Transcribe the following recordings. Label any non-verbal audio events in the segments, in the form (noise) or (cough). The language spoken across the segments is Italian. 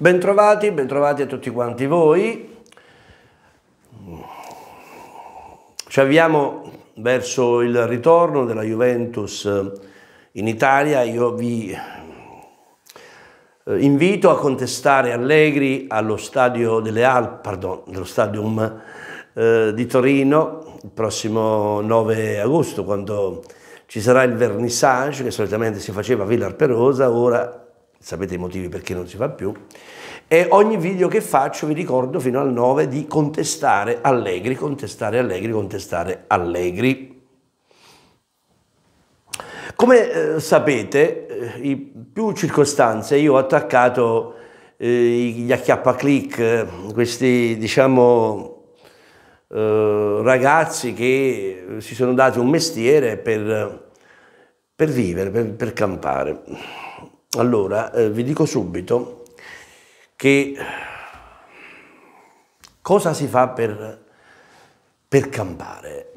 Bentrovati, bentrovati a tutti quanti voi. Ci avviamo verso il ritorno della Juventus eh, in Italia. Io vi eh, invito a contestare Allegri allo stadio delle Alpi, pardon, dello stadium eh, di Torino il prossimo 9 agosto, quando ci sarà il vernissage che solitamente si faceva a Villa Arperosa, ora sapete i motivi perché non si fa più, e ogni video che faccio vi ricordo fino al 9 di contestare Allegri, contestare Allegri, contestare Allegri. Come eh, sapete, eh, in più circostanze io ho attaccato eh, gli acchiappaclick, eh, questi diciamo eh, ragazzi che si sono dati un mestiere per, per vivere, per, per campare. Allora, eh, vi dico subito che cosa si fa per, per campare.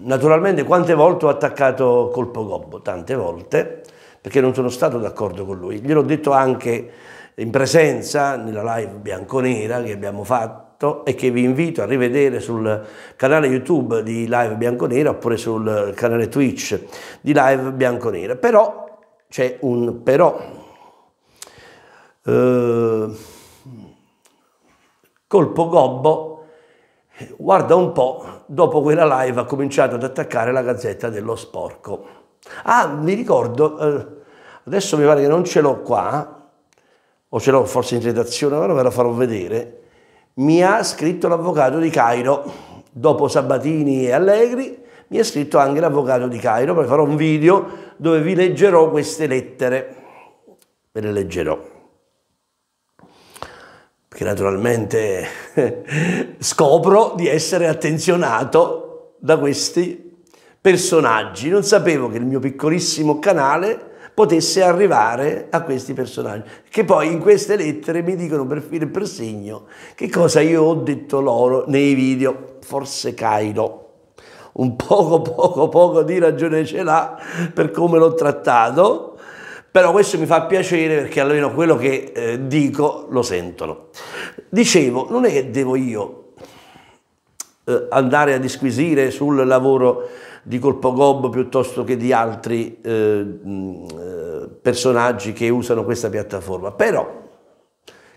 Naturalmente quante volte ho attaccato Colpo Gobbo? Tante volte, perché non sono stato d'accordo con lui. Gliel'ho detto anche in presenza nella live bianconera che abbiamo fatto e che vi invito a rivedere sul canale YouTube di Live Bianconera oppure sul canale Twitch di Live Bianconera. Però c'è un però. Eh, colpo gobbo, guarda un po', dopo quella live ha cominciato ad attaccare la gazzetta dello sporco. Ah, mi ricordo, eh, adesso mi pare che non ce l'ho qua, o ce l'ho forse in redazione, però ve la farò vedere, mi ha scritto l'avvocato di Cairo, dopo Sabatini e Allegri, mi è scritto anche l'avvocato di Cairo, poi farò un video dove vi leggerò queste lettere, ve le leggerò, perché naturalmente (laughs) scopro di essere attenzionato da questi personaggi, non sapevo che il mio piccolissimo canale potesse arrivare a questi personaggi, che poi in queste lettere mi dicono per filo e per segno che cosa io ho detto loro nei video, forse Cairo un poco, poco, poco di ragione ce l'ha per come l'ho trattato, però questo mi fa piacere perché almeno quello che eh, dico lo sentono. Dicevo, non è che devo io eh, andare a disquisire sul lavoro di Colpo Gob piuttosto che di altri eh, personaggi che usano questa piattaforma, però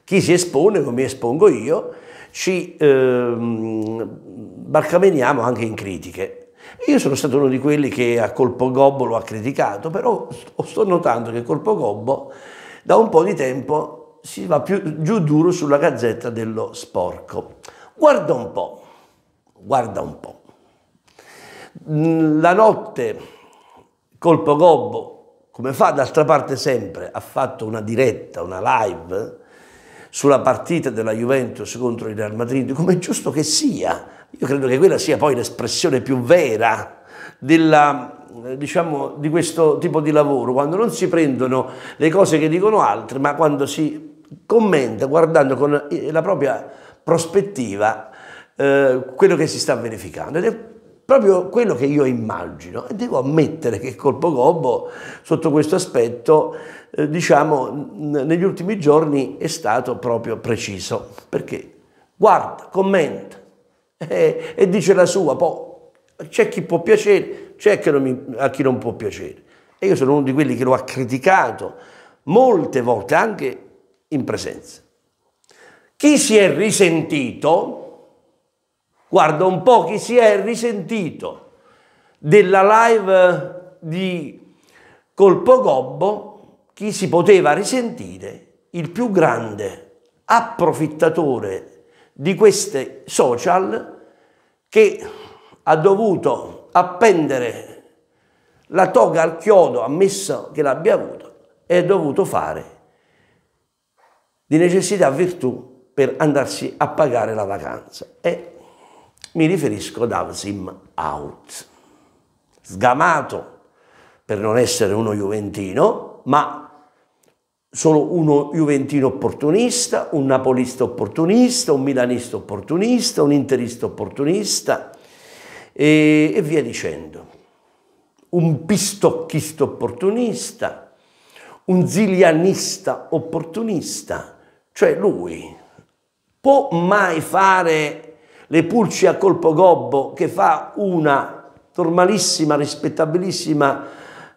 chi si espone, come mi espongo io, ci ehm, barcameniamo anche in critiche. Io sono stato uno di quelli che a colpo gobbo lo ha criticato, però sto notando che colpo gobbo da un po' di tempo si va più, giù duro sulla gazzetta dello sporco. Guarda un po', guarda un po'. La notte colpo gobbo, come fa d'altra parte sempre, ha fatto una diretta, una live sulla partita della Juventus contro il Real Madrid, come è giusto che sia, io credo che quella sia poi l'espressione più vera della, diciamo, di questo tipo di lavoro, quando non si prendono le cose che dicono altri, ma quando si commenta guardando con eh, la propria prospettiva eh, quello che si sta verificando. Ed è proprio quello che io immagino e devo ammettere che Colpo Gobbo sotto questo aspetto eh, diciamo negli ultimi giorni è stato proprio preciso perché guarda, commenta, e, eh, e dice la sua, poi c'è chi può piacere, c'è a chi non può piacere. E io sono uno di quelli che lo ha criticato molte volte, anche in presenza. Chi si è risentito, guarda un po' chi si è risentito della live di Colpo Gobbo, chi si poteva risentire, il più grande approfittatore di queste social che ha dovuto appendere la toga al chiodo, ammesso che l'abbia avuto, e ha dovuto fare di necessità virtù per andarsi a pagare la vacanza. E mi riferisco ad Avsim Out, sgamato per non essere uno juventino, ma solo uno juventino opportunista, un napolista opportunista, un milanista opportunista, un interista opportunista e, e via dicendo. Un pistocchista opportunista, un zilianista opportunista, cioè lui può mai fare le pulci a colpo gobbo che fa una normalissima, rispettabilissima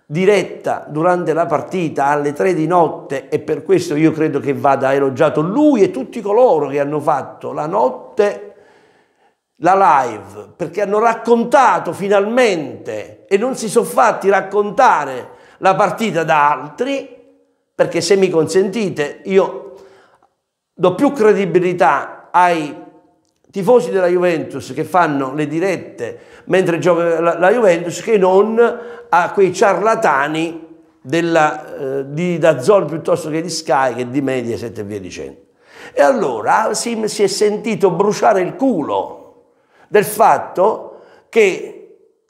diretta durante la partita alle tre di notte e per questo io credo che vada elogiato lui e tutti coloro che hanno fatto la notte la live perché hanno raccontato finalmente e non si sono fatti raccontare la partita da altri perché se mi consentite io do più credibilità ai tifosi della Juventus che fanno le dirette mentre gioca la, Juventus che non a quei ciarlatani della, eh, di Dazzol piuttosto che di Sky che di Mediaset e via dicendo. E allora Sim si è sentito bruciare il culo del fatto che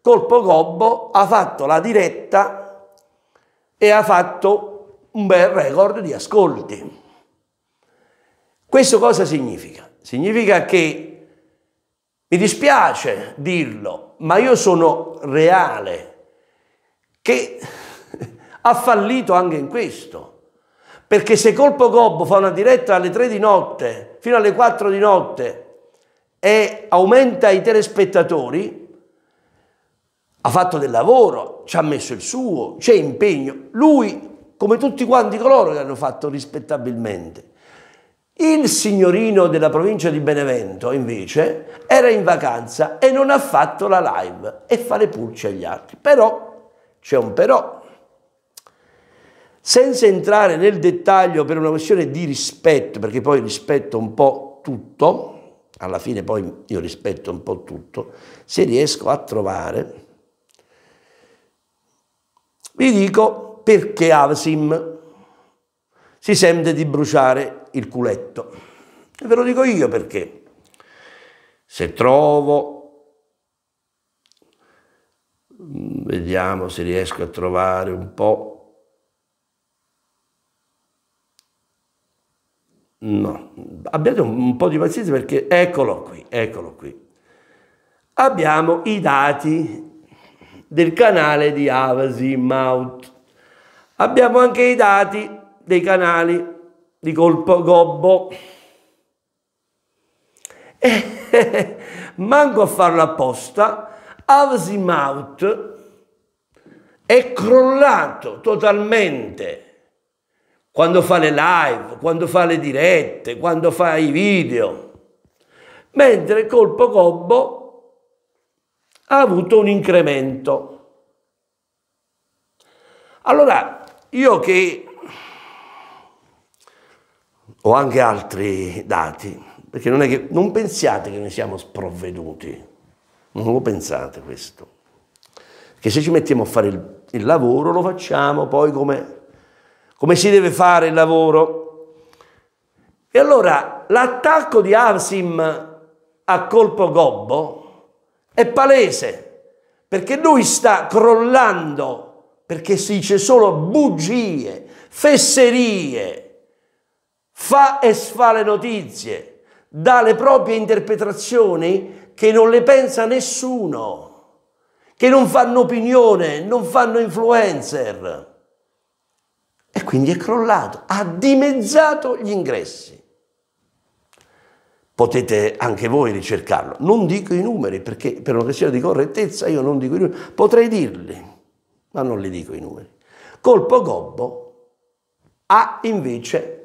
Colpo Gobbo ha fatto la diretta e ha fatto un bel record di ascolti. Questo cosa significa? Significa che mi dispiace dirlo, ma io sono reale, che (laughs) ha fallito anche in questo. Perché se Colpo Gobbo fa una diretta alle 3 di notte, fino alle 4 di notte, e aumenta i telespettatori, ha fatto del lavoro, ci ha messo il suo, c'è impegno. Lui, come tutti quanti coloro che hanno fatto rispettabilmente. Il signorino della provincia di Benevento, invece, era in vacanza e non ha fatto la live e fa le pulce agli altri. Però, c'è un però. Senza entrare nel dettaglio per una questione di rispetto, perché poi rispetto un po' tutto, alla fine poi io rispetto un po' tutto, se riesco a trovare, vi dico perché Avsim si sente di bruciare il culetto. E ve lo dico io perché se trovo, mm, vediamo se riesco a trovare un po', No, abbiate un, po' di pazienza perché eccolo qui, eccolo qui. Abbiamo i dati del canale di Avasi Mouth. Abbiamo anche i dati dei canali di colpo gobbo. E (laughs) manco a farlo apposta, Avsimaut è crollato totalmente quando fa le live, quando fa le dirette, quando fa i video. Mentre Colpo Gobbo ha avuto un incremento. Allora, io che o anche altri dati, perché non, è che, non pensiate che noi siamo sprovveduti, non lo pensate questo, che se ci mettiamo a fare il, il lavoro lo facciamo poi come, come si deve fare il lavoro. E allora l'attacco di Asim a colpo gobbo è palese, perché lui sta crollando, perché si dice solo bugie, fesserie, fa e sfa le notizie, dà le proprie interpretazioni che non le pensa nessuno, che non fanno opinione, non fanno influencer. E quindi è crollato, ha dimezzato gli ingressi. Potete anche voi ricercarlo. Non dico i numeri perché per una questione di correttezza io non dico i numeri. Potrei dirli, ma non li dico i numeri. Colpo Gobbo ha invece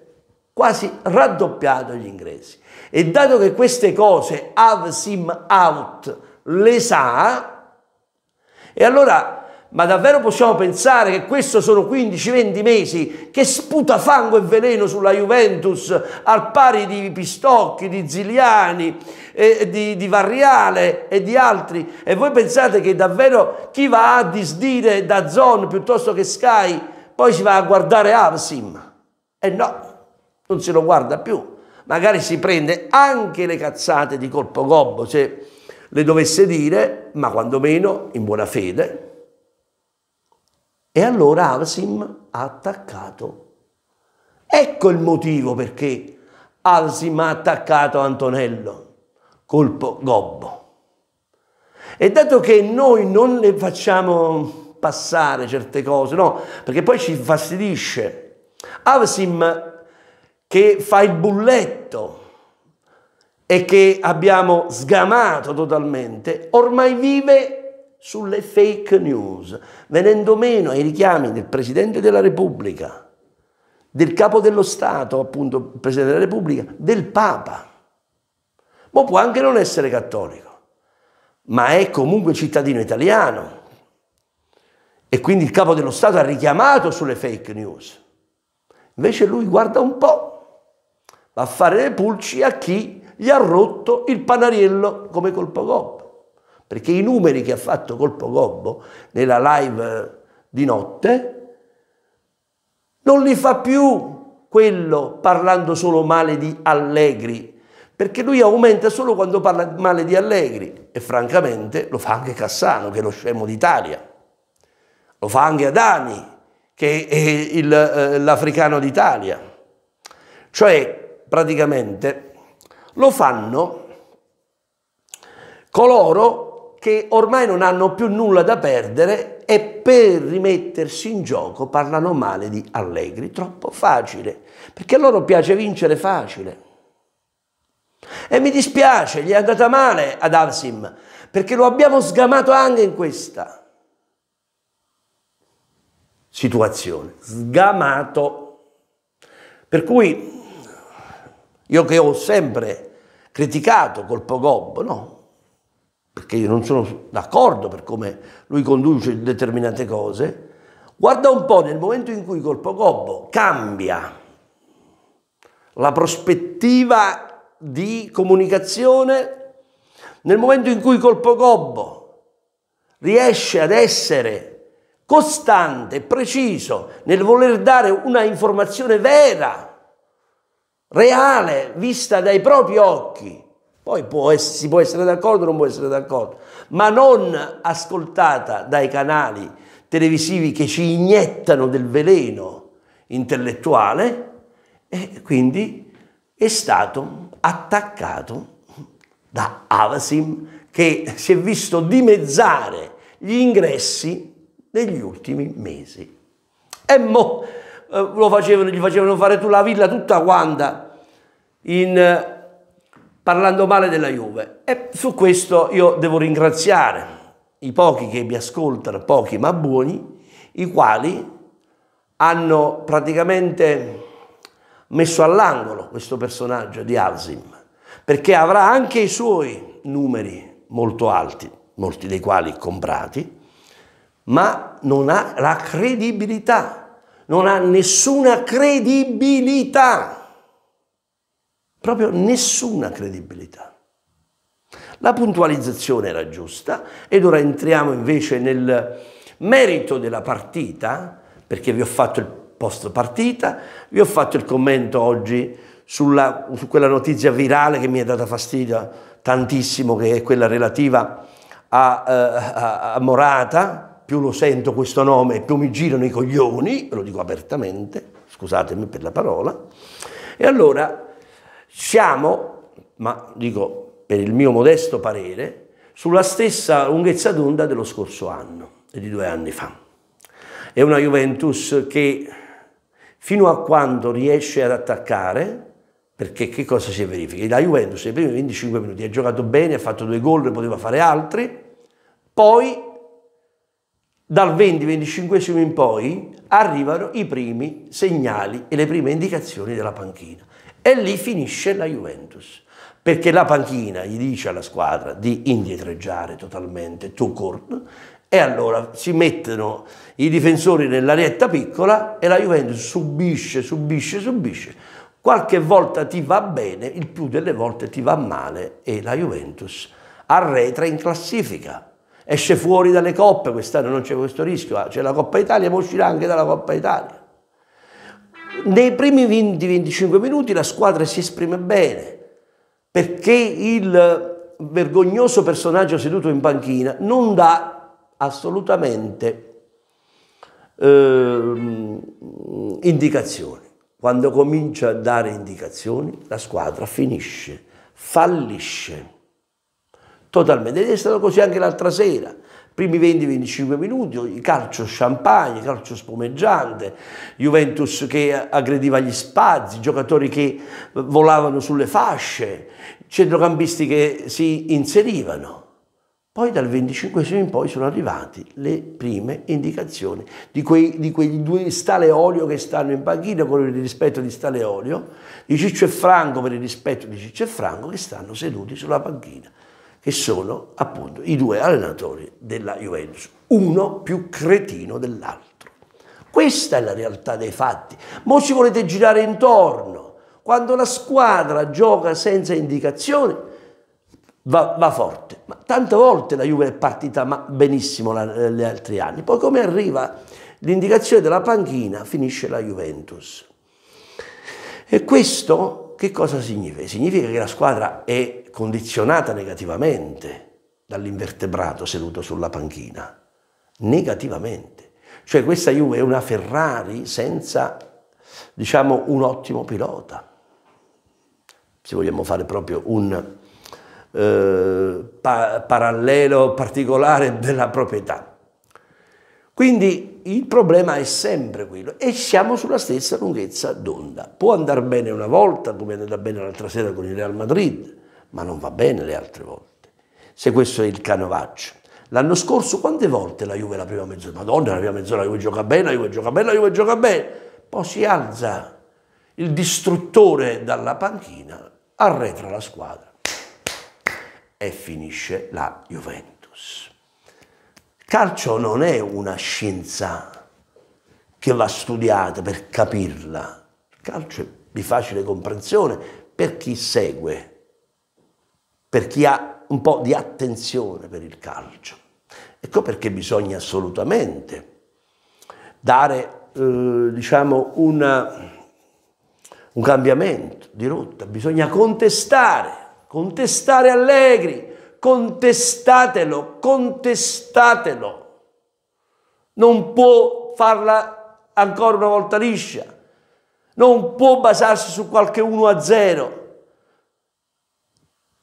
quasi raddoppiato gli ingressi. E dato che queste cose Avsim Out le sa, e allora, ma davvero possiamo pensare che questo sono 15-20 mesi che sputa fango e veleno sulla Juventus al pari di Pistocchi, di Ziliani, eh, di, di Varriale e di altri? E voi pensate che davvero chi va a disdire da Zon piuttosto che Sky poi si va a guardare Avsim? E eh no, non se lo guarda più. Magari si prende anche le cazzate di colpo gobbo se le dovesse dire, ma quantomeno in buona fede. E allora Alsim ha attaccato. Ecco il motivo perché Alsim ha attaccato Antonello, colpo gobbo. E dato che noi non le facciamo passare certe cose, no, perché poi ci infastidisce, Alsim che fa il bulletto e che abbiamo sgamato totalmente, ormai vive sulle fake news, venendo meno ai richiami del Presidente della Repubblica, del Capo dello Stato, appunto Presidente della Repubblica, del Papa. Ma può anche non essere cattolico, ma è comunque cittadino italiano. E quindi il Capo dello Stato ha richiamato sulle fake news. Invece lui guarda un po' va a fare le pulci a chi gli ha rotto il panariello come colpo gobbo. Perché i numeri che ha fatto colpo gobbo nella live eh, di notte non li fa più quello parlando solo male di Allegri, perché lui aumenta solo quando parla male di Allegri e francamente lo fa anche Cassano, che è lo scemo d'Italia, lo fa anche Adani, che è eh, l'africano d'Italia. Cioè praticamente lo fanno coloro che ormai non hanno più nulla da perdere e per rimettersi in gioco parlano male di Allegri, troppo facile, perché a loro piace vincere facile. E mi dispiace, gli è andata male ad Avsim, perché lo abbiamo sgamato anche in questa situazione, sgamato. Per cui io che ho sempre criticato col Pogombo, no, perché io non sono d'accordo per come lui conduce determinate cose, guarda un po' nel momento in cui col Pogombo cambia la prospettiva di comunicazione, nel momento in cui col Pogombo riesce ad essere costante, preciso nel voler dare una informazione vera reale, vista dai propri occhi. Poi può essere, si può essere d'accordo o non può essere d'accordo, ma non ascoltata dai canali televisivi che ci iniettano del veleno intellettuale e quindi è stato attaccato da Avasim che si è visto dimezzare gli ingressi negli ultimi mesi. E mo' Eh, lo facevano, gli facevano fare tu la villa tutta quanta in, eh, parlando male della Juve. E su questo io devo ringraziare i pochi che mi ascoltano, pochi ma buoni, i quali hanno praticamente messo all'angolo questo personaggio di Alzim, perché avrà anche i suoi numeri molto alti, molti dei quali comprati, ma non ha la credibilità non ha nessuna credibilità, proprio nessuna credibilità. La puntualizzazione era giusta ed ora entriamo invece nel merito della partita, perché vi ho fatto il post partita, vi ho fatto il commento oggi sulla, su quella notizia virale che mi è data fastidio tantissimo, che è quella relativa a, eh, a, a Morata, più lo sento questo nome, più mi girano i coglioni, lo dico apertamente, scusatemi per la parola, e allora siamo, ma dico per il mio modesto parere, sulla stessa lunghezza d'onda dello scorso anno e di due anni fa. È una Juventus che fino a quando riesce ad attaccare, perché che cosa si verifica? La Juventus nei primi 25 minuti ha giocato bene, ha fatto due gol, poteva fare altri, poi dal 20-25 in poi arrivano i primi segnali e le prime indicazioni della panchina. E lì finisce la Juventus, perché la panchina gli dice alla squadra di indietreggiare totalmente, tout court, e allora si mettono i difensori nell'arietta piccola e la Juventus subisce, subisce, subisce. Qualche volta ti va bene, il più delle volte ti va male e la Juventus arretra in classifica esce fuori dalle coppe, quest'anno non c'è questo rischio, ah, c'è la Coppa Italia, ma uscirà anche dalla Coppa Italia. Nei primi 20-25 minuti la squadra si esprime bene, perché il vergognoso personaggio seduto in panchina non dà assolutamente eh, indicazioni. Quando comincia a dare indicazioni, la squadra finisce, fallisce totalmente. Ed è stato così anche l'altra sera. Primi 20-25 minuti, calcio champagne, calcio spumeggiante, Juventus che aggrediva gli spazi, giocatori che volavano sulle fasce, centrocampisti che si inserivano. Poi dal 25 in poi sono arrivate le prime indicazioni di, quei, di quegli due Stale Olio che stanno in panchina con il rispetto di Stale Olio, di Ciccio e Franco per il rispetto di Ciccio e Franco che stanno seduti sulla panchina che sono appunto i due allenatori della Juventus, uno più cretino dell'altro. Questa è la realtà dei fatti. Mo ci volete girare intorno. Quando la squadra gioca senza indicazioni va, va forte. Ma tante volte la Juve è partita benissimo negli eh, altri anni. Poi come arriva l'indicazione della panchina finisce la Juventus. E questo che cosa significa? Significa che la squadra è condizionata negativamente dall'invertebrato seduto sulla panchina, negativamente. Cioè questa Juve è una Ferrari senza, diciamo, un ottimo pilota. Se vogliamo fare proprio un eh, pa parallelo particolare della proprietà. Quindi il problema è sempre quello e siamo sulla stessa lunghezza d'onda. Può andare bene una volta come è andata bene l'altra sera con il Real Madrid, ma non va bene le altre volte. Se questo è il canovaccio. L'anno scorso quante volte la Juve la prima mezz'ora? Madonna, la prima mezz'ora la Juve gioca bene, la Juve gioca bene, la Juve gioca bene. Poi si alza il distruttore dalla panchina, arretra la squadra e finisce la Juventus. Calcio non è una scienza che va studiata per capirla. Il calcio è di facile comprensione per chi segue, per chi ha un po' di attenzione per il calcio. Ecco perché bisogna assolutamente dare eh, diciamo una, un cambiamento di rotta, bisogna contestare, contestare Allegri, contestatelo, contestatelo. Non può farla ancora una volta liscia, non può basarsi su qualche 1 a 0.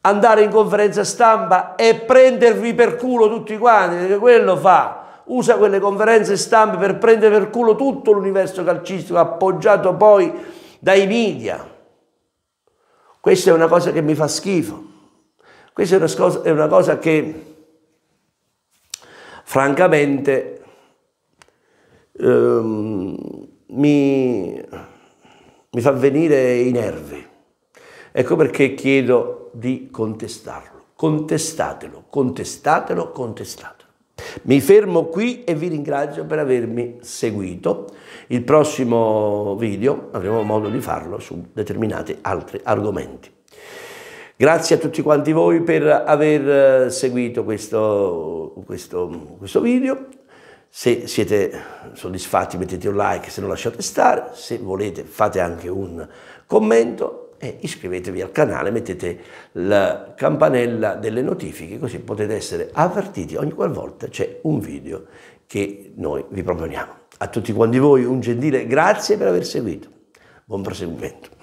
Andare in conferenza stampa e prendervi per culo tutti quanti, perché quello fa usa quelle conferenze stampa per prendere per culo tutto l'universo calcistico appoggiato poi dai media. Questa è una cosa che mi fa schifo. Questa è una, cosa, è una cosa che francamente ehm, mi, mi fa venire i nervi. Ecco perché chiedo di contestarlo. Contestatelo, contestatelo, contestatelo. Mi fermo qui e vi ringrazio per avermi seguito. Il prossimo video avremo modo di farlo su determinati altri argomenti. Grazie a tutti quanti voi per aver eh, seguito questo, questo, questo video. Se siete soddisfatti mettete un like, se non lasciate stare, se volete fate anche un commento e iscrivetevi al canale, mettete la campanella delle notifiche così potete essere avvertiti ogni qualvolta c'è un video che noi vi proponiamo. A tutti quanti voi un gentile grazie per aver seguito. Buon proseguimento.